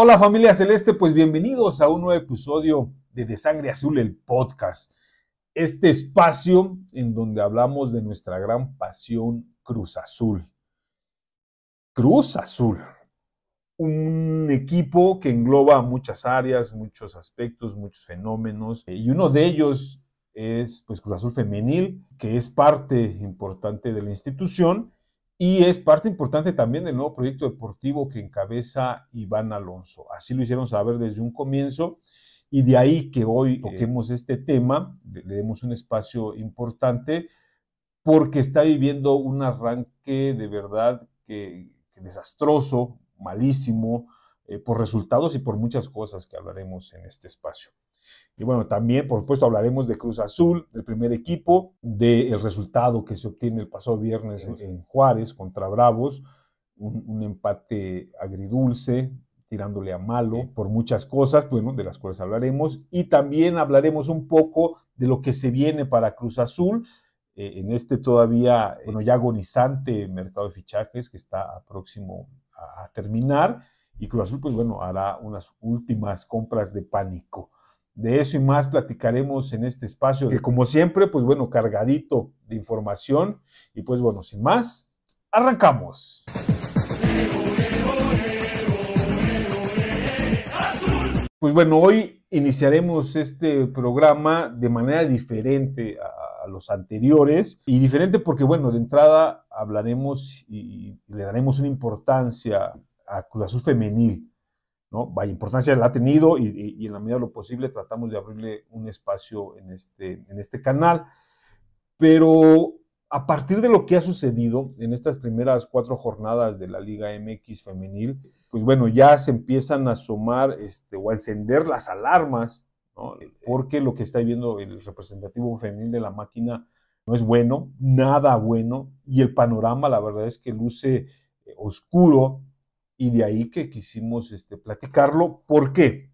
Hola familia celeste, pues bienvenidos a un nuevo episodio de De Sangre Azul, el podcast. Este espacio en donde hablamos de nuestra gran pasión Cruz Azul. Cruz Azul, un equipo que engloba muchas áreas, muchos aspectos, muchos fenómenos, eh, y uno de ellos es pues Cruz Azul Femenil, que es parte importante de la institución y es parte importante también del nuevo proyecto deportivo que encabeza Iván Alonso. Así lo hicieron saber desde un comienzo y de ahí que hoy toquemos este tema, le demos un espacio importante porque está viviendo un arranque de verdad que, desastroso, malísimo, eh, por resultados y por muchas cosas que hablaremos en este espacio. Y bueno, también, por supuesto, hablaremos de Cruz Azul, del primer equipo, del resultado que se obtiene el pasado viernes en Juárez contra Bravos, un, empate agridulce, tirándole a malo por muchas cosas, bueno, pues, de las cuales hablaremos. Y también hablaremos un poco de lo que se viene para Cruz Azul eh, en este todavía, bueno, ya agonizante mercado de fichajes que está próximo a terminar. Y Cruz Azul, pues bueno, hará unas últimas compras de pánico. De eso y más platicaremos en este espacio, que como siempre, pues bueno, cargadito de información. Y pues bueno, sin más, arrancamos. Pues bueno, hoy iniciaremos este programa de manera diferente a, los anteriores y diferente porque bueno, de entrada hablaremos y, le daremos una importancia a Cruz Azul Femenil ¿no? Vaya importancia la ha tenido y, en la medida de lo posible tratamos de abrirle un espacio en este, en este canal. Pero a partir de lo que ha sucedido en estas primeras cuatro jornadas de la Liga MX femenil, pues bueno, ya se empiezan a asomar este, o a encender las alarmas, porque lo que está viendo el representativo femenil de la máquina no es bueno, nada bueno, y el panorama la verdad es que luce eh, oscuro y de ahí que quisimos este, platicarlo. ¿Por qué?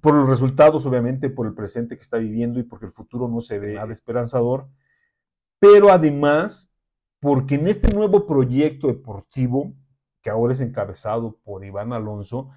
Por los resultados, obviamente, por el presente que está viviendo y porque el futuro no se ve nada esperanzador, pero además porque en este nuevo proyecto deportivo, que ahora es encabezado por Iván Alonso,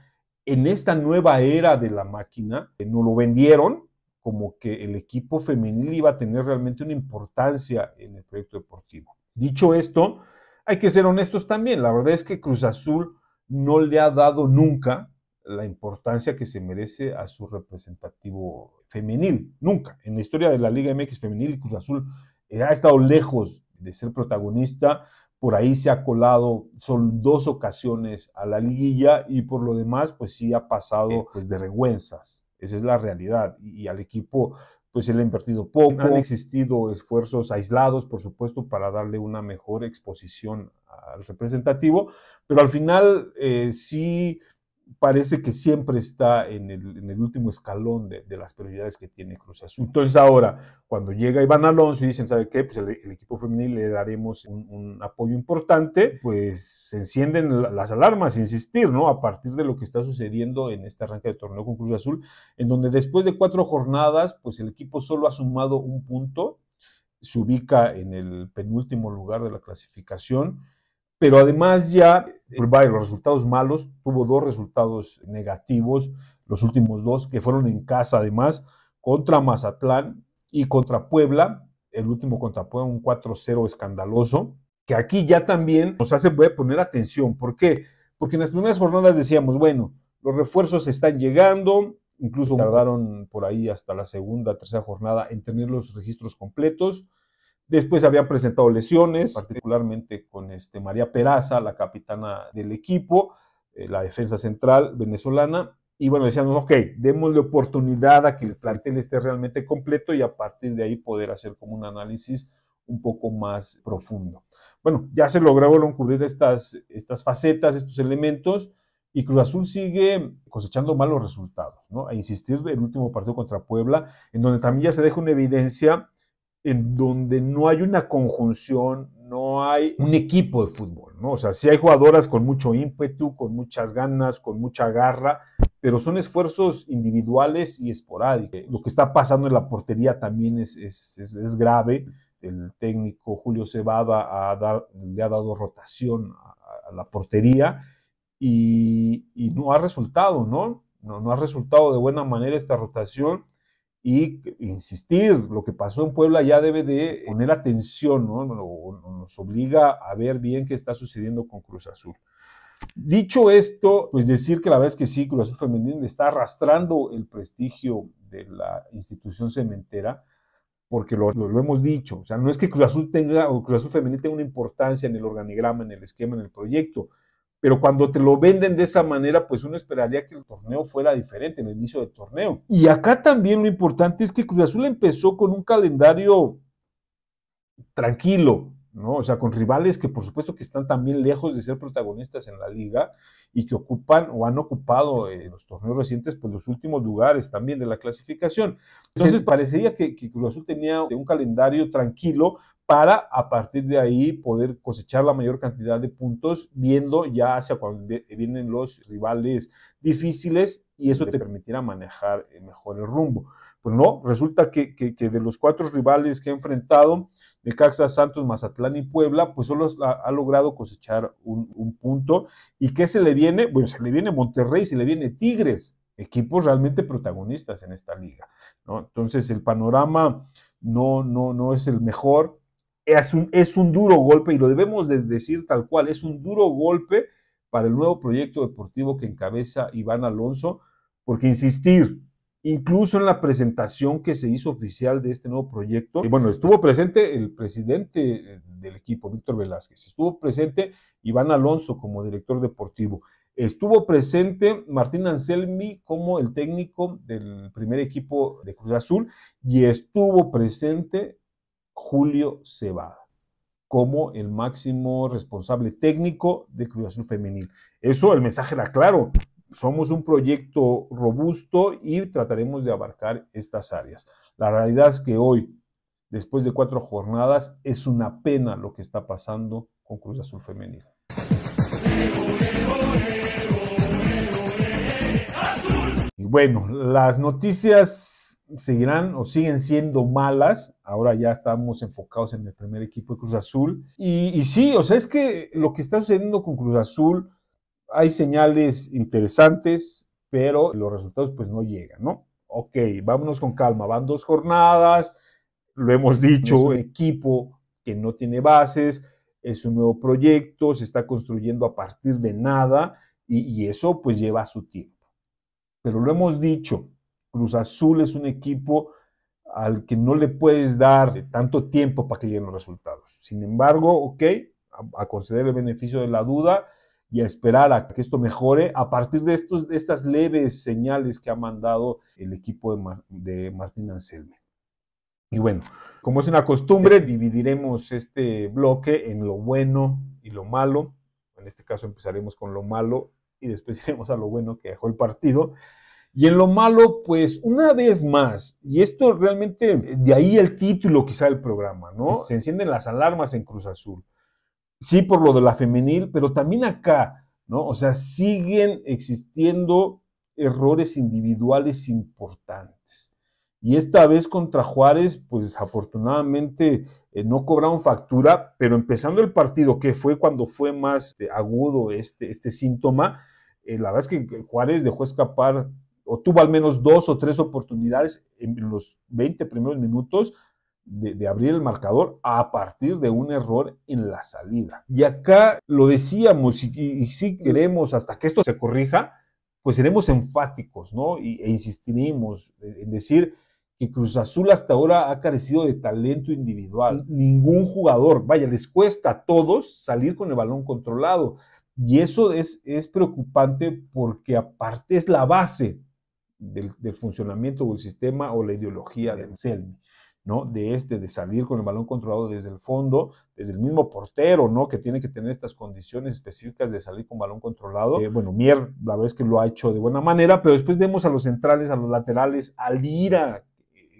en esta nueva era de la máquina, eh, no lo vendieron como que el equipo femenil iba a tener realmente una importancia en el proyecto deportivo. Dicho esto, hay que ser honestos también. La verdad es que Cruz Azul no le ha dado nunca la importancia que se merece a su representativo femenil. Nunca. En la historia de la Liga MX femenil, Cruz Azul eh, ha estado lejos de ser protagonista. Por ahí se ha colado, son dos ocasiones a la liguilla y por lo demás, pues sí ha pasado de eh, pues, vergüenzas. Esa es la realidad. y al equipo pues se le ha invertido poco. Han existido esfuerzos aislados, por supuesto, para darle una mejor exposición al representativo, pero al final eh, sí parece que siempre está en el, último escalón de, las prioridades que tiene Cruz Azul. Entonces ahora, cuando llega Iván Alonso y dicen, ¿sabe qué? Pues el, equipo femenil le daremos un, apoyo importante, pues se encienden las alarmas, insistir, ¿no? A partir de lo que está sucediendo en este arranque de torneo con Cruz Azul, en donde después de cuatro jornadas, pues el equipo solo ha sumado un punto, se ubica en el penúltimo lugar de la clasificación pero además ya por eh, los resultados malos, tuvo dos resultados negativos, los últimos dos que fueron en casa además, contra Mazatlán y contra Puebla, el último contra Puebla, un 4-0 escandaloso, que aquí ya también nos hace poner atención. ¿Por qué? Porque en las primeras jornadas decíamos, bueno, los refuerzos están llegando, incluso tardaron por ahí hasta la segunda, tercera jornada en tener los registros completos, Después habían presentado lesiones, particularmente con este, María Peraza, la capitana del equipo, eh, la defensa central venezolana. Y bueno, decían, ok, la oportunidad a que el plantel esté realmente completo y a partir de ahí poder hacer como un análisis un poco más profundo. Bueno, ya se lograron cubrir estas, estas facetas, estos elementos, y Cruz Azul sigue cosechando malos resultados, ¿no? A insistir, el último partido contra Puebla, en donde también ya se deja una evidencia en donde no hay una conjunción, no hay un equipo de fútbol, ¿no? O sea, sí hay jugadoras con mucho ímpetu, con muchas ganas, con mucha garra, pero son esfuerzos individuales y esporádicos. Lo que está pasando en la portería también es, es, es, grave. El técnico Julio Cebada ha dar le ha dado rotación a, la portería y, y, no ha resultado, ¿no? ¿no? No ha resultado de buena manera esta rotación y insistir, lo que pasó en Puebla ya debe de poner atención, ¿no? Nos obliga a ver bien qué está sucediendo con Cruz Azul. Dicho esto, pues decir que la verdad es que sí, Cruz Azul Femenil está arrastrando el prestigio de la institución cementera, porque lo, lo, lo, hemos dicho, o sea, no es que Cruz Azul tenga o Cruz Azul Femenil tenga una importancia en el organigrama, en el esquema, en el proyecto, pero cuando te lo venden de esa manera, pues uno esperaría que el torneo fuera diferente en el inicio del torneo. Y acá también lo importante es que Cruz Azul empezó con un calendario tranquilo, ¿no? O sea, con rivales que por supuesto que están también lejos de ser protagonistas en la liga y que ocupan o han ocupado en eh, los torneos recientes pues los últimos lugares también de la clasificación. Entonces parecería que, que Cruz Azul tenía un calendario tranquilo, para a partir de ahí poder cosechar la mayor cantidad de puntos, viendo ya hacia cuando vienen los rivales difíciles y eso te permitirá manejar eh, mejor el rumbo. Pues no, resulta que, de los cuatro rivales que ha enfrentado, Necaxa, Santos, Mazatlán y Puebla, pues solo ha, logrado cosechar un, punto. ¿Y qué se le viene? Bueno, se le viene Monterrey, se le viene Tigres, equipos realmente protagonistas en esta liga. Entonces el panorama no, no, no es el mejor es un, duro golpe, y lo debemos decir tal cual, es un duro golpe para el nuevo proyecto deportivo que encabeza Iván Alonso, porque insistir, incluso en la presentación que se hizo oficial de este nuevo proyecto, y bueno, estuvo presente el presidente eh, del equipo, Víctor Velázquez, estuvo presente Iván Alonso como director deportivo, estuvo presente Martín Anselmi como el técnico del primer equipo de Cruz Azul y estuvo presente Julio Cebada como el máximo responsable técnico de Cruz Azul Femenil. Eso, el mensaje era claro. Somos un proyecto robusto y trataremos de abarcar estas áreas. La realidad es que hoy, después de cuatro jornadas, es una pena lo que está pasando con Cruz Azul Femenil. Y bueno, las noticias seguirán o siguen siendo malas. Ahora ya estamos enfocados en el primer equipo de Cruz Azul. Y, sí, o sea, es que lo que está sucediendo con Cruz Azul, hay señales interesantes, pero los resultados pues no llegan, ¿no? Ok, vámonos con calma, van dos jornadas, lo hemos dicho, es un equipo que no tiene bases, es un nuevo proyecto, se está construyendo a partir de nada y, y eso pues lleva su tiempo. Pero lo hemos dicho, Cruz Azul es un equipo al que no le puedes dar tanto tiempo para que lleguen los resultados. Sin embargo, ok, a, conceder el beneficio de la duda y a esperar a que esto mejore a partir de, estos, estas leves señales que ha mandado el equipo de, de Martín Anselme. Y bueno, como es una costumbre, dividiremos este bloque en lo bueno y lo malo. En este caso empezaremos con lo malo y después iremos a lo bueno que dejó el partido. Y en lo malo, pues una vez más, y esto realmente, de ahí el título quizá del programa, ¿no? Se encienden las alarmas en Cruz Azul. Sí, por lo de la femenil, pero también acá, ¿no? O sea, siguen existiendo errores individuales importantes. Y esta vez contra Juárez, pues afortunadamente eh, no cobraron factura, pero empezando el partido, que fue cuando fue más este, agudo este, este síntoma, eh, la verdad es que Juárez dejó escapar o tuvo al menos dos o tres oportunidades en los 20 primeros minutos de, abrir el marcador a partir de un error en la salida. Y acá lo decíamos, y, si queremos hasta que esto se corrija, pues seremos enfáticos, ¿no? e insistiremos en decir que Cruz Azul hasta ahora ha carecido de talento individual. Ningún jugador, vaya, les cuesta a todos salir con el balón controlado. Y eso es, es preocupante porque aparte es la base del, funcionamiento o sistema o la ideología de Anselmi. ¿no? De este, de salir con el balón controlado desde el fondo, desde el mismo portero, ¿no? Que tiene que tener estas condiciones específicas de salir con balón controlado. Eh, bueno, Mier, la vez que lo ha hecho de buena manera, pero después vemos a los centrales, a los laterales, a Lira,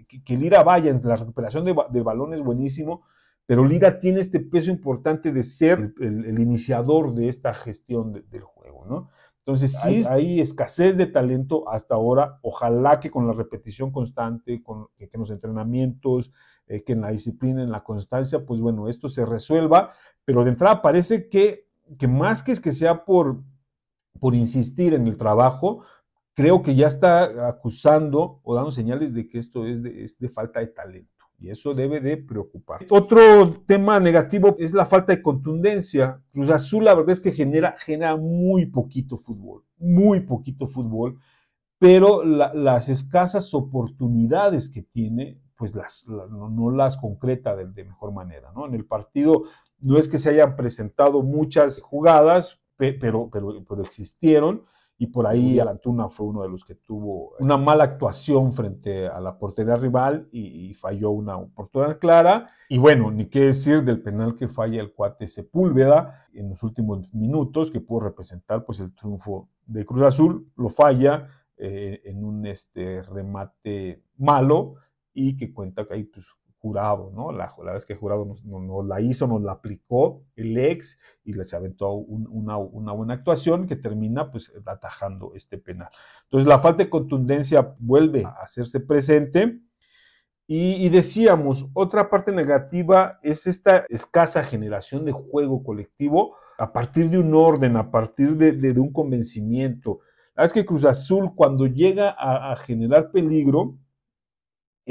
que, Lira vaya, la recuperación de, balón es buenísimo, pero Lira tiene este peso importante de ser el, iniciador de esta gestión del juego, ¿no? Entonces, sí hay, escasez de talento hasta ahora. Ojalá que con la repetición constante, con, que, los entrenamientos, eh, que en la disciplina, en la constancia, pues bueno, esto se resuelva. Pero de entrada parece que, que más que es que sea por, por insistir en el trabajo, creo que ya está acusando o dando señales de que esto es de falta de talento. Y eso debe de preocupar. Otro tema negativo es la falta de contundencia. Cruz Azul la verdad es que genera, muy poquito fútbol, muy poquito fútbol, pero las escasas oportunidades que tiene, pues las, no, las concreta de, mejor manera. ¿no? En el partido no es que se hayan presentado muchas jugadas, pero, pero, pero existieron y por ahí Alantuna fue uno de los que tuvo una mala actuación frente a la portería rival y, falló una oportunidad clara. Y bueno, ni qué decir del penal que falla el cuate Sepúlveda en los últimos minutos, que pudo representar pues el triunfo de Cruz Azul, lo falla eh, en un este, remate malo y que cuenta que hay pues, jurado, ¿no? La, la vez que el jurado no la hizo, no la aplicó el ex y les aventó una, buena actuación que termina pues atajando este penal. Entonces la falta de contundencia vuelve a hacerse presente. Y, decíamos, otra parte negativa es esta escasa generación de juego colectivo a partir de un orden, a partir de, un convencimiento. La vez que Cruz Azul cuando llega a generar peligro,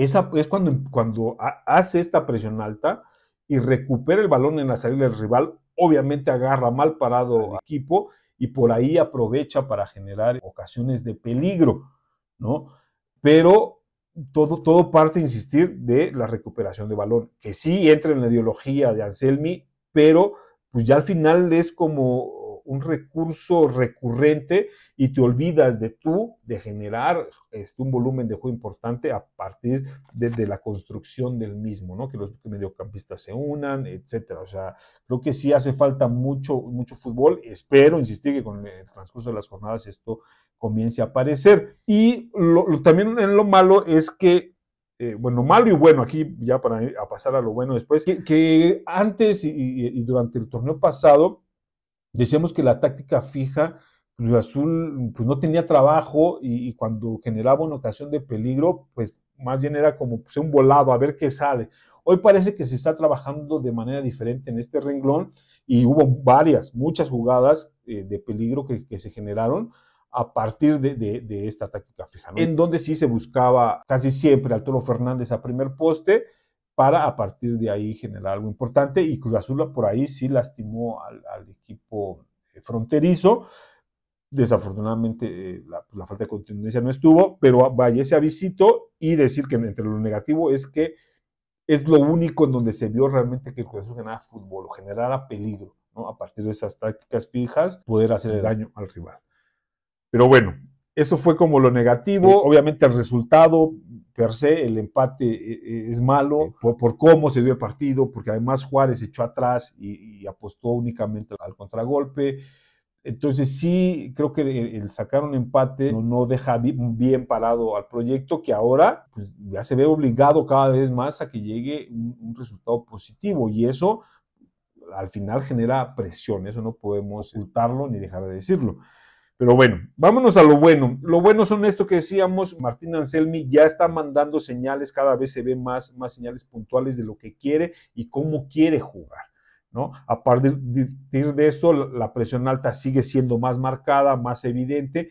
es cuando, cuando hace esta presión alta y recupera el balón en la salida del rival, obviamente agarra mal parado al equipo y por ahí aprovecha para generar ocasiones de peligro, ¿no? Pero todo, todo parte, insistir, de la recuperación de balón, que sí entra en la ideología de Anselmi, pero pues ya al final es como un recurso recurrente y te olvidas de tú, de generar este, un volumen de juego importante a partir de, la construcción del mismo, ¿no? Que los mediocampistas se unan, etcétera. O sea, creo que sí hace falta mucho, mucho fútbol. Espero, insistir, que con el transcurso de las jornadas esto comience a aparecer. Y también en lo malo es que eh, bueno, malo y bueno, aquí ya para pasar a lo bueno después, que, antes y, y, durante el torneo pasado Decíamos que la táctica fija, Cruz pues, Azul pues no tenía trabajo y, cuando generaba una ocasión de peligro, pues más bien era como pues, un volado, a ver qué sale. Hoy parece que se está trabajando de manera diferente en este renglón y hubo varias, muchas jugadas eh, de peligro que, se generaron a partir de, esta táctica fija, en donde sí se buscaba casi siempre al Toro Fernández a primer poste para a partir de ahí generar algo importante. Y Cruz Azul por ahí sí lastimó al, equipo eh, fronterizo. Desafortunadamente eh, pues, la, falta de continuidad no estuvo, pero vaya ese avisito y decir que entre lo negativo es que es lo único en donde se vio realmente que Cruz Azul generaba fútbol o generara peligro, ¿no? A partir de esas tácticas fijas, poder hacer el daño al rival. Pero bueno, eso fue como lo negativo. Obviamente el resultado per se, el empate eh, eh, es malo por, cómo se dio el partido, porque además Juárez echó atrás y, apostó únicamente al contragolpe. Entonces sí, creo que el sacar un empate no, deja bien parado al proyecto que ahora pues, ya se ve obligado cada vez más a que llegue un, un, resultado positivo y eso al final genera presión, eso no podemos ocultarlo ni dejar de decirlo. Pero bueno, vámonos a lo bueno. Lo bueno son esto que decíamos, Martín Anselmi ya está mandando señales, cada vez se ve más, más señales puntuales de lo que quiere y cómo quiere jugar. ¿No? A partir de eso, la presión alta sigue siendo más marcada, más evidente.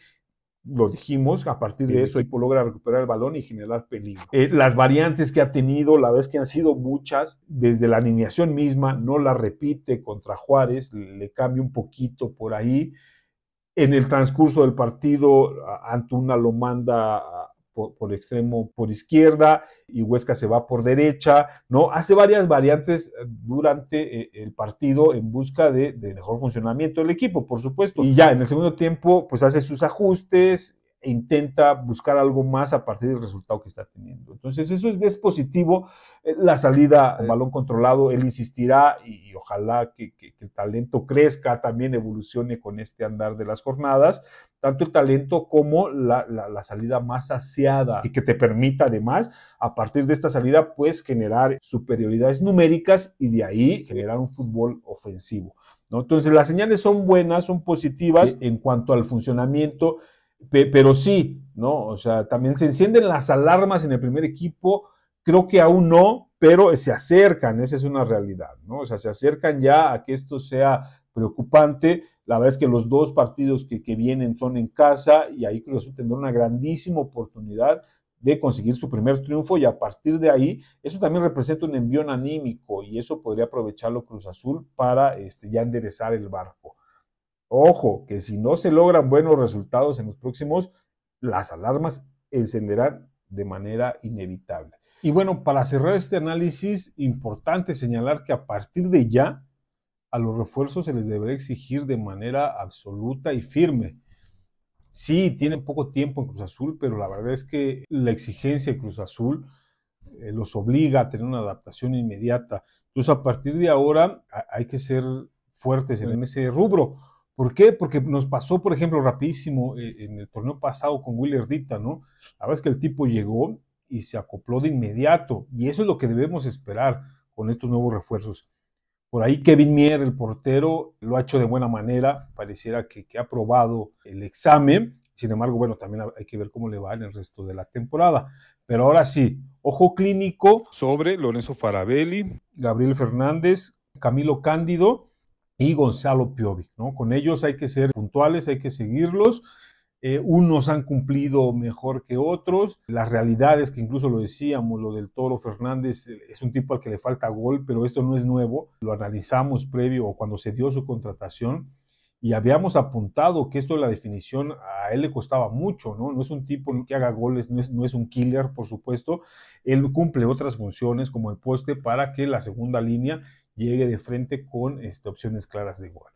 Lo dijimos, a partir de eso, y logra recuperar el balón y generar peligro. Eh, las variantes que ha tenido, la vez que han sido muchas, desde la alineación misma, no la repite contra Juárez, le cambia un poquito por ahí. En el transcurso del partido, Antuna lo manda por, extremo por izquierda y Huesca se va por derecha, ¿no? Hace varias variantes durante eh, el partido en busca de, de mejor funcionamiento del equipo, por supuesto. Y ya en el segundo tiempo, pues hace sus ajustes intenta buscar algo más a partir del resultado que está teniendo. Entonces, eso es, positivo. Eh, la salida, balón controlado, él insistirá y, ojalá que, el talento crezca, también evolucione con este andar de las jornadas, tanto el talento como la, salida más saciada y que te permita además, a partir de esta salida, pues generar superioridades numéricas y de ahí generar un fútbol ofensivo. ¿no? Entonces, las señales son buenas, son positivas en cuanto al funcionamiento pero sí, ¿no? O sea, también se encienden las alarmas en el primer equipo, creo que aún no, pero se acercan, esa es una realidad, ¿no? O sea, se acercan ya a que esto sea preocupante. La verdad es que los dos partidos que, vienen son en casa y ahí Cruz Azul tendrá una grandísima oportunidad de conseguir su primer triunfo y a partir de ahí eso también representa un envión anímico y eso podría aprovecharlo Cruz Azul para este, ya enderezar el barco. Ojo, que si no se logran buenos resultados en los próximos, las alarmas encenderán de manera inevitable. Y bueno, para cerrar este análisis, importante señalar que a partir de ya, a los refuerzos se les deberá exigir de manera absoluta y firme. Sí, tienen poco tiempo en Cruz Azul, pero la verdad es que la exigencia de Cruz Azul eh, los obliga a tener una adaptación inmediata. Entonces, a partir de ahora hay que ser fuertes en ese rubro. ¿Por qué? Porque nos pasó, por ejemplo, rapidísimo eh, en el torneo pasado con Willer ¿no? La verdad es que el tipo llegó y se acopló de inmediato, y eso es lo que debemos esperar con estos nuevos refuerzos. Por ahí Kevin Mier, el portero, lo ha hecho de buena manera, pareciera que, ha aprobado el examen, sin embargo, bueno, también hay que ver cómo le va en el resto de la temporada. Pero ahora sí, ojo clínico sobre Lorenzo Farabelli, Gabriel Fernández, Camilo Cándido, y Gonzalo Piovic, ¿no? Con ellos hay que ser puntuales, hay que seguirlos. Eh, unos han cumplido mejor que otros. La realidad es que incluso lo decíamos, lo del Toro Fernández eh, es un tipo al que le falta gol, pero esto no es nuevo. Lo analizamos previo o cuando se dio su contratación y habíamos apuntado que esto de la definición a él le costaba mucho, ¿no? No es un tipo que haga goles, no es, no es un killer, por supuesto. Él cumple otras funciones como el poste para que la segunda línea llegue de frente con este, opciones claras de igual.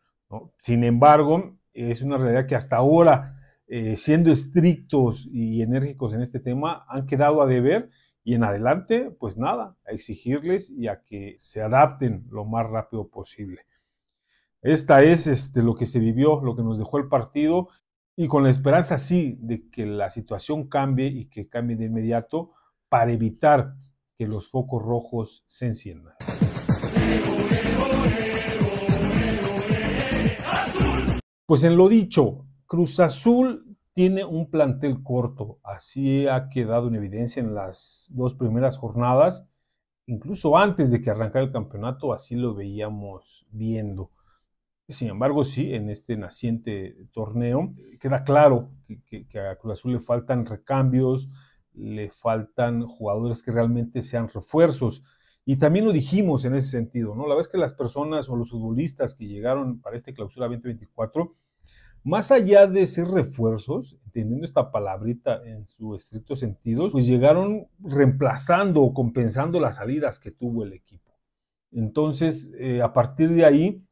Sin embargo, es una realidad que hasta ahora, eh, siendo estrictos y enérgicos en este tema, han quedado a deber y en adelante, pues nada, a exigirles y a que se adapten lo más rápido posible. Esta es este, lo que se vivió, lo que nos dejó el partido y con la esperanza, sí, de que la situación cambie y que cambie de inmediato para evitar que los focos rojos se enciendan. Pues en lo dicho, Cruz Azul tiene un plantel corto, así ha quedado en evidencia en las dos primeras jornadas, incluso antes de que arrancara el campeonato, así lo veíamos viendo. Sin embargo, sí, en este naciente torneo queda claro que, a Cruz Azul le faltan recambios, le faltan jugadores que realmente sean refuerzos y también lo dijimos en ese sentido, ¿no? La vez que las personas o los futbolistas que llegaron para este clausura 2024, más allá de ser refuerzos, entendiendo esta palabrita en su estricto sentido, pues llegaron reemplazando o compensando las salidas que tuvo el equipo. Entonces, eh, a partir de ahí,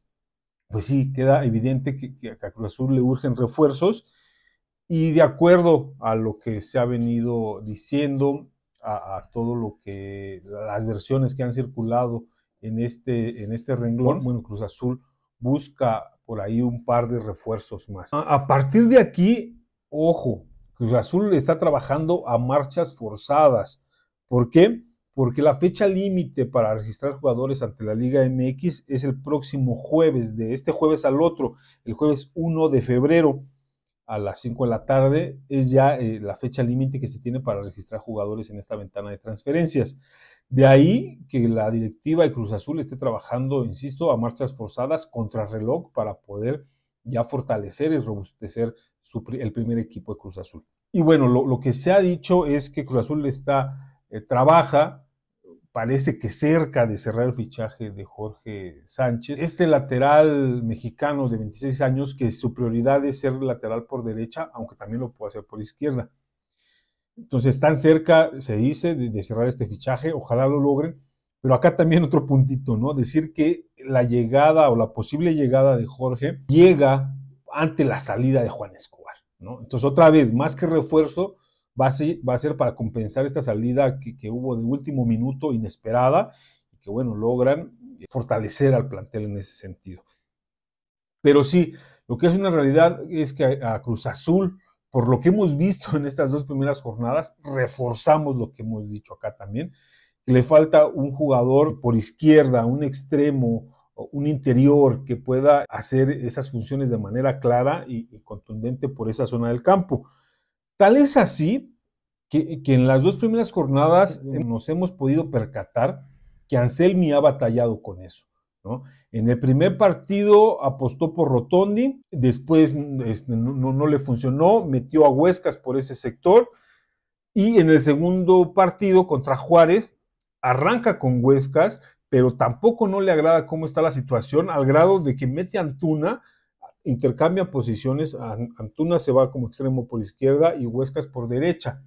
pues sí, queda evidente que, a Cruz Azul le urgen refuerzos y de acuerdo a lo que se ha venido diciendo, a, todo lo que, las versiones que han circulado en este, en este renglón, bueno, Cruz Azul busca por ahí un par de refuerzos más. A, a partir de aquí, ojo, Cruz Azul está trabajando a marchas forzadas. ¿Por qué? Porque la fecha límite para registrar jugadores ante la Liga MX es el próximo jueves, de este jueves al otro, el jueves 1 de febrero a las 5 de la tarde es ya eh, la fecha límite que se tiene para registrar jugadores en esta ventana de transferencias. De ahí que la directiva de Cruz Azul esté trabajando, insisto, a marchas forzadas contra reloj para poder ya fortalecer y robustecer el primer equipo de Cruz Azul. Y bueno, lo, que se ha dicho es que Cruz Azul está, eh, trabaja parece que cerca de cerrar el fichaje de Jorge Sánchez. Este lateral mexicano de 26 años que su prioridad es ser lateral por derecha, aunque también lo puede hacer por izquierda. Entonces están cerca, se dice, de, cerrar este fichaje, ojalá lo logren. Pero acá también otro puntito, ¿no? Decir que la llegada o la posible llegada de Jorge llega ante la salida de Juan Escobar, ¿no? Entonces otra vez, más que refuerzo, va a ser, para compensar esta salida que, hubo de último minuto, inesperada, y que, bueno, logran eh, fortalecer al plantel en ese sentido. Pero sí, lo que es una realidad es que a Cruz Azul, por lo que hemos visto en estas dos primeras jornadas, reforzamos lo que hemos dicho acá también, que le falta un jugador por izquierda, un extremo, un interior que pueda hacer esas funciones de manera clara y contundente por esa zona del campo. Tal es así que, en las dos primeras jornadas nos hemos podido percatar que Anselmi ha batallado con eso. En el primer partido apostó por Rotondi, después este, no, le funcionó, metió a Huescas por ese sector, y en el segundo partido contra Juárez arranca con Huescas, pero tampoco no le agrada cómo está la situación, al grado de que mete a Antuna intercambia posiciones, Antuna se va como extremo por izquierda y Huescas por derecha.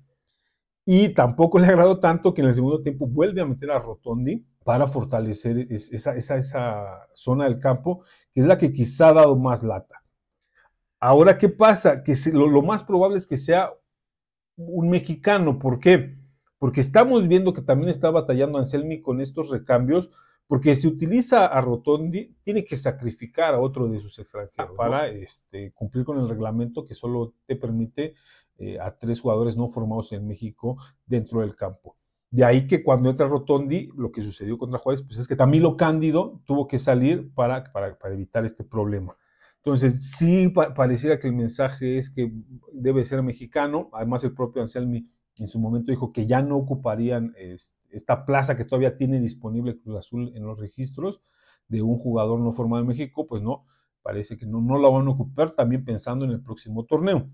Y tampoco le agradó tanto que en el segundo tiempo vuelve a meter a Rotondi para fortalecer esa, esa, zona del campo, que es la que quizá ha dado más lata. Ahora, ¿qué pasa? Que lo, lo más probable es que sea un mexicano. ¿Por qué? Porque estamos viendo que también está batallando Anselmi con estos recambios porque si utiliza a Rotondi, tiene que sacrificar a otro de sus extranjeros para este, cumplir con el reglamento que solo te permite eh, a tres jugadores no formados en México dentro del campo. De ahí que cuando entra Rotondi, lo que sucedió contra Juárez, pues es que Camilo Cándido tuvo que salir para, para, evitar este problema. Entonces, sí pareciera que el mensaje es que debe ser mexicano. Además, el propio Anselmi en su momento dijo que ya no ocuparían este, esta plaza que todavía tiene disponible Cruz Azul en los registros de un jugador no formado en México, pues no, parece que no, no la van a ocupar también pensando en el próximo torneo.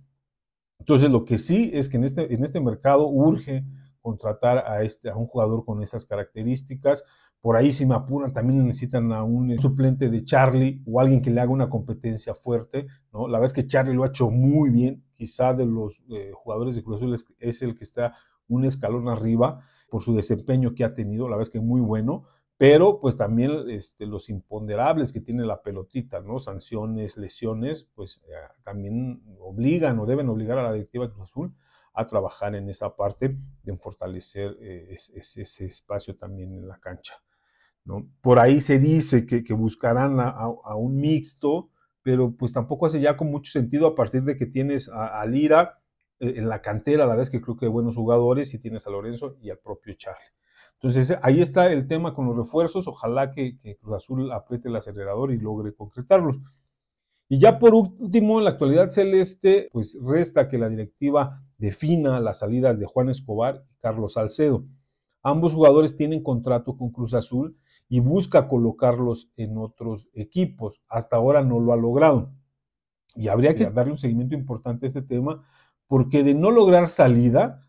Entonces, lo que sí es que en este, en este mercado urge contratar a, este, a un jugador con esas características. Por ahí, si me apuran, también necesitan a un suplente de Charlie o alguien que le haga una competencia fuerte. ¿no? La verdad es que Charlie lo ha hecho muy bien. Quizá de los eh, jugadores de Cruz Azul es el que está un escalón arriba por su desempeño que ha tenido, la verdad es que muy bueno, pero pues también este, los imponderables que tiene la pelotita, ¿no? Sanciones, lesiones, pues eh, también obligan o deben obligar a la directiva de Cruz Azul a trabajar en esa parte de fortalecer eh, ese, espacio también en la cancha. ¿no? Por ahí se dice que, buscarán a, un mixto, pero pues tampoco hace ya con mucho sentido a partir de que tienes a, a Lira, eh, en la cantera, la vez que creo que hay buenos jugadores y tienes a Lorenzo y al propio Charlie. Entonces, ahí está el tema con los refuerzos. Ojalá que, que Cruz Azul apriete el acelerador y logre concretarlos. Y ya por último, en la actualidad celeste, pues resta que la directiva defina las salidas de Juan Escobar y Carlos Salcedo. Ambos jugadores tienen contrato con Cruz Azul y busca colocarlos en otros equipos. Hasta ahora no lo ha logrado. Y habría que darle un seguimiento importante a este tema porque de no lograr salida,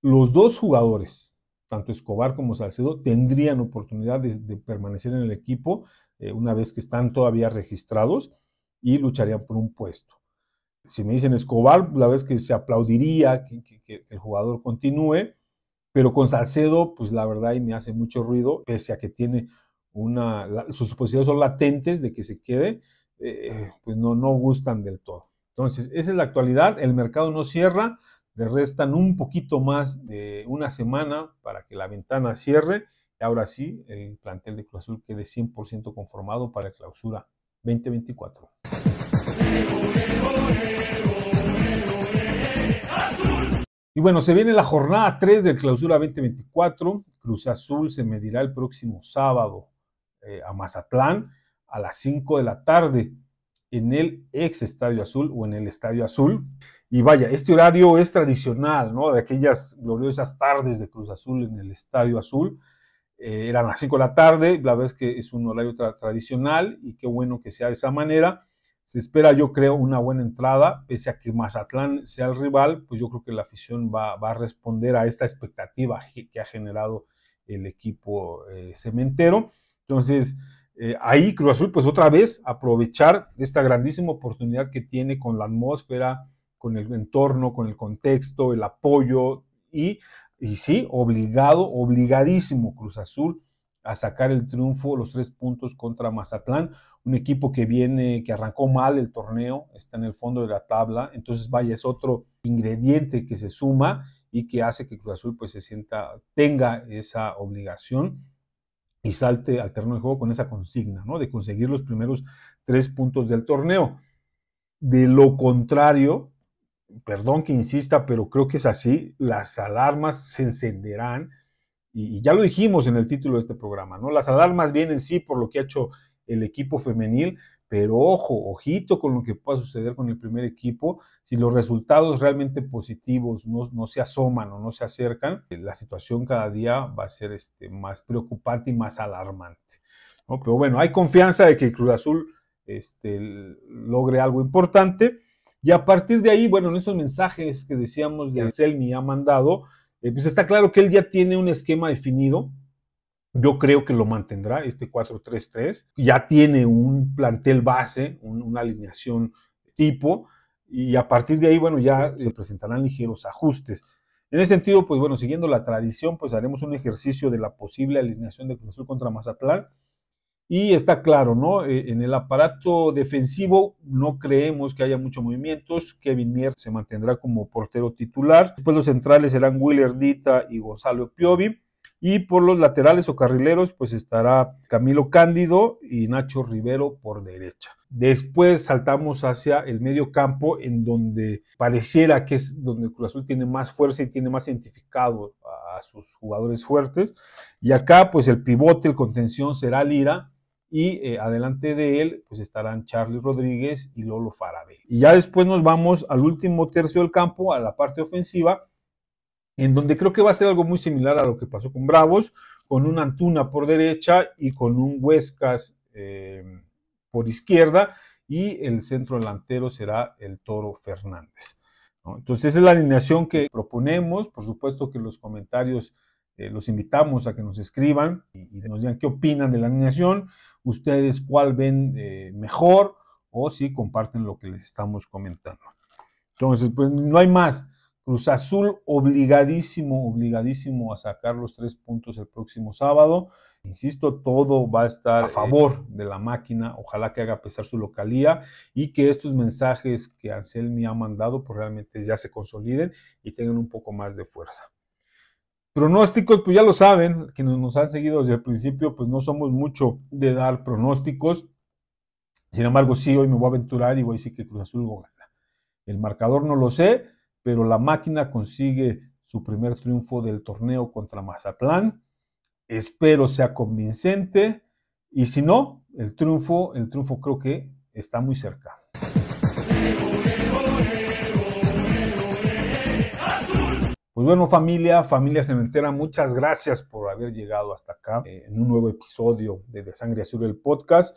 los dos jugadores, tanto Escobar como Salcedo, tendrían oportunidad de, permanecer en el equipo eh, una vez que están todavía registrados y lucharían por un puesto. Si me dicen Escobar, la vez que se aplaudiría que, el jugador continúe, pero con Salcedo, pues la verdad, y me hace mucho ruido, pese a que tiene una, sus posibilidades son latentes de que se quede, eh, pues no, no gustan del todo. Entonces, esa es la actualidad, el mercado no cierra, le restan un poquito más de una semana para que la ventana cierre y ahora sí el plantel de Cruz Azul quede 100% conformado para la clausura 2024. Y bueno, se viene la jornada 3 del clausura 2024. Cruz Azul se medirá el próximo sábado eh, a Mazatlán a las 5 de la tarde en el ex Estadio Azul o en el Estadio Azul. Y vaya, este horario es tradicional, ¿no? De aquellas gloriosas tardes de Cruz Azul en el Estadio Azul. Eh, eran las 5 de la tarde, la verdad es que es un horario tradicional y qué bueno que sea de esa manera. Se espera, yo creo, una buena entrada, pese a que Mazatlán sea el rival, pues yo creo que la afición va, va a responder a esta expectativa que ha generado el equipo eh, cementero. Entonces, eh, ahí Cruz Azul, pues otra vez, aprovechar esta grandísima oportunidad que tiene con la atmósfera, con el entorno, con el contexto, el apoyo y, y sí, obligado, obligadísimo Cruz Azul a sacar el triunfo, los tres puntos contra Mazatlán, un equipo que viene, que arrancó mal el torneo, está en el fondo de la tabla, entonces vaya, es otro ingrediente que se suma y que hace que Cruz Azul pues se sienta, tenga esa obligación y salte al terreno de juego con esa consigna, ¿no? De conseguir los primeros tres puntos del torneo. De lo contrario, perdón que insista, pero creo que es así, las alarmas se encenderán. Y, ya lo dijimos en el título de este programa, ¿no? Las alarmas vienen sí por lo que ha hecho el equipo femenil, pero ojo, ojito con lo que pueda suceder con el primer equipo. Si los resultados realmente positivos no, se asoman o no se acercan, eh, la situación cada día va a ser este, más preocupante y más alarmante. Pero bueno, hay confianza de que el Cruz Azul este, logre algo importante. Y a partir de ahí, bueno, en esos mensajes que decíamos de Anselmi ha mandado, eh, pues está claro que él ya tiene un esquema definido yo creo que lo mantendrá este 4-3-3. Ya tiene un plantel base, una alineación tipo, y a partir de ahí, bueno, ya se presentarán ligeros ajustes. En ese sentido, pues bueno, siguiendo la tradición, pues haremos un ejercicio de la posible alineación de Cruz contra Mazatlán. Y está claro, ¿no? Eh, en el aparato defensivo no creemos que haya muchos movimientos. Kevin Mier se mantendrá como portero titular. Después los centrales serán Willer Dita y Gonzalo Piovi. Y por los laterales o carrileros, pues estará Camilo Cándido y Nacho Rivero por derecha. Después saltamos hacia el medio campo, en donde pareciera que es donde Cruz Azul tiene más fuerza y tiene más identificado a sus jugadores fuertes. Y acá, pues el pivote, el contención será Lira, y eh, adelante de él pues estarán Charlie Rodríguez y Lolo Farabe. Y ya después nos vamos al último tercio del campo, a la parte ofensiva, en donde creo que va a ser algo muy similar a lo que pasó con Bravos, con un Antuna por derecha y con un Huescas eh, por izquierda, y el centro delantero será el Toro Fernández. Entonces, esa es la alineación que proponemos. Por supuesto que los comentarios eh, los invitamos a que nos escriban y, nos digan qué opinan de la alineación, ustedes cuál ven eh, mejor o si comparten lo que les estamos comentando. Entonces, pues no hay más. Cruz Azul obligadísimo, obligadísimo a sacar los tres puntos el próximo sábado. Insisto, todo va a estar a favor de la máquina. Ojalá que haga pesar su localía y que estos mensajes que Anselmi ha mandado, pues realmente ya se consoliden y tengan un poco más de fuerza. Pronósticos, pues ya lo saben, quienes nos han seguido desde el principio, pues no somos mucho de dar pronósticos. Sin embargo, sí, hoy me voy a aventurar y voy a decir que Cruz Azul gana. El marcador no lo sé, pero la máquina consigue su primer triunfo del torneo contra Mazatlán. Espero sea convincente y si no, el triunfo, el triunfo creo que está muy cerca. Pues bueno, familia, familia cementera, muchas gracias por haber llegado hasta acá eh, en un nuevo episodio de De Sangre Azul el podcast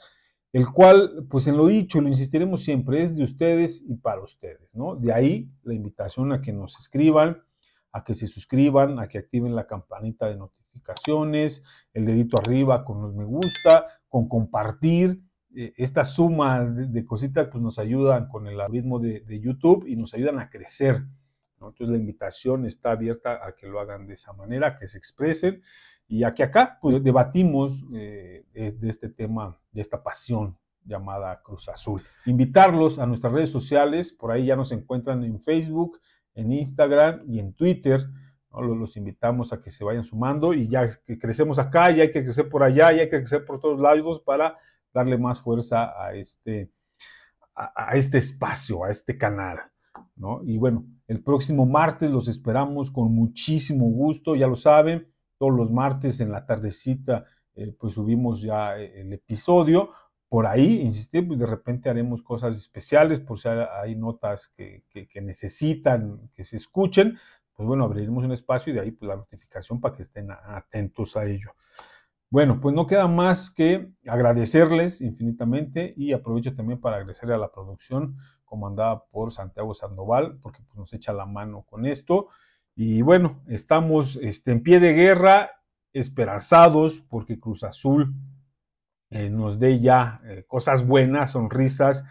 el cual, pues en lo dicho, lo insistiremos siempre, es de ustedes y para ustedes, ¿no? De ahí la invitación a que nos escriban, a que se suscriban, a que activen la campanita de notificaciones, el dedito arriba con los me gusta, con compartir. Eh, esta suma de, cositas pues nos ayudan con el algoritmo de, de YouTube y nos ayudan a crecer. ¿no? Entonces la invitación está abierta a que lo hagan de esa manera, que se expresen y aquí acá, pues debatimos eh, de este tema, de esta pasión llamada Cruz Azul. Invitarlos a nuestras redes sociales, por ahí ya nos encuentran en Facebook, en Instagram y en Twitter. Los, invitamos a que se vayan sumando y ya que crecemos acá, ya hay que crecer por allá, ya hay que crecer por todos lados para darle más fuerza a este, este espacio, a este canal. Y bueno, el próximo martes los esperamos con muchísimo gusto, ya lo saben todos los martes en la tardecita, eh, pues subimos ya eh, el episodio. Por ahí, insistimos de repente haremos cosas especiales por si hay notas que, necesitan que se escuchen. Pues bueno, abriremos un espacio y de ahí pues, la notificación para que estén atentos a ello. Bueno, pues no queda más que agradecerles infinitamente y aprovecho también para agradecer a la producción comandada por Santiago Sandoval, porque pues, nos echa la mano con esto. Y bueno, estamos este, en pie de guerra, esperanzados porque Cruz Azul eh, nos dé ya eh, cosas buenas, sonrisas,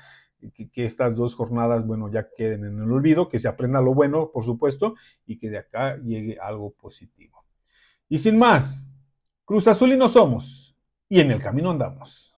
que, que, estas dos jornadas, bueno, ya queden en el olvido, que se aprenda lo bueno, por supuesto, y que de acá llegue algo positivo. Y sin más, Cruz Azul y no somos, y en el camino andamos.